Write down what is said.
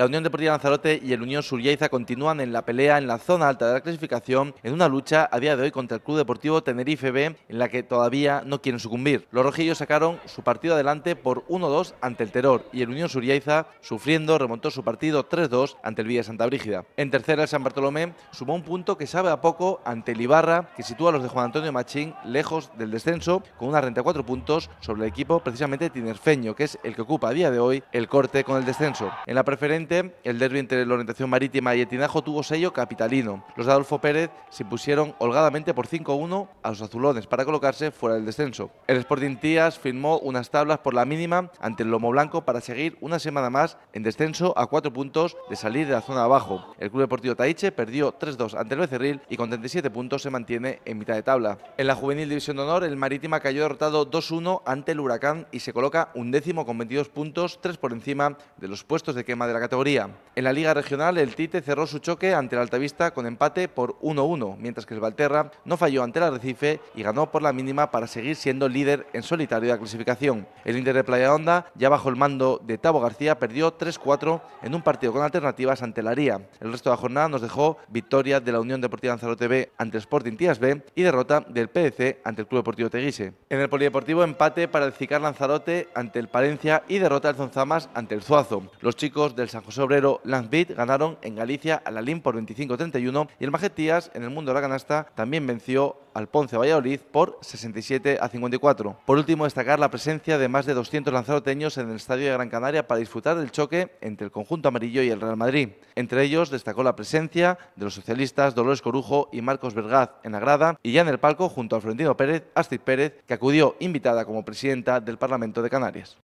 La Unión Deportiva Lanzarote y el Unión Suriaiza continúan en la pelea en la zona alta de la clasificación en una lucha a día de hoy contra el Club Deportivo Tenerife B en la que todavía no quieren sucumbir. Los rojillos sacaron su partido adelante por 1-2 ante el Terror y el Unión Suriaiza sufriendo, remontó su partido 3-2 ante el Villa Santa Brígida. En tercera, el San Bartolomé sumó un punto que sabe a poco ante el Ibarra, que sitúa a los de Juan Antonio Machín lejos del descenso con una renta de 4 puntos sobre el equipo precisamente tinerfeño, que es el que ocupa a día de hoy el corte con el descenso. En la preferencia el derby entre la orientación marítima y el Tinajo tuvo sello capitalino. Los Adolfo Pérez se impusieron holgadamente por 5-1 a los azulones para colocarse fuera del descenso. El Sporting Tías firmó unas tablas por la mínima ante el Lomo Blanco para seguir una semana más en descenso a cuatro puntos de salir de la zona abajo. El Club Deportivo Taiche perdió 3-2 ante el Becerril y con 37 puntos se mantiene en mitad de tabla. En la Juvenil División de Honor, el Marítima cayó derrotado 2-1 ante el Huracán y se coloca un décimo con 22 puntos, 3 por encima de los puestos de quema de la categoría en la Liga Regional, el Tite cerró su choque ante el Altavista con empate por 1-1, mientras que el Valterra no falló ante el Arrecife y ganó por la mínima para seguir siendo líder en solitario de la clasificación. El Inter de Playa Honda, ya bajo el mando de Tavo García, perdió 3-4 en un partido con alternativas ante la Aría. El resto de la jornada nos dejó victoria de la Unión Deportiva Lanzarote B ante el Sporting Tías B y derrota del PDC ante el Club Deportivo Teguise. En el Polideportivo, empate para el Cicar Lanzarote ante el Palencia y derrota del Zonzamas ante el Zuazo. Los chicos del San José Obrero, Lanzvit ganaron en Galicia a la por 25-31 y el Majestías, en el mundo de la canasta también venció al Ponce Valladolid por 67 a 54. Por último, destacar la presencia de más de 200 lanzaroteños en el Estadio de Gran Canaria para disfrutar del choque entre el conjunto amarillo y el Real Madrid. Entre ellos destacó la presencia de los socialistas Dolores Corujo y Marcos Vergaz en la grada y ya en el palco junto a Florentino Pérez, Astrid Pérez, que acudió invitada como presidenta del Parlamento de Canarias.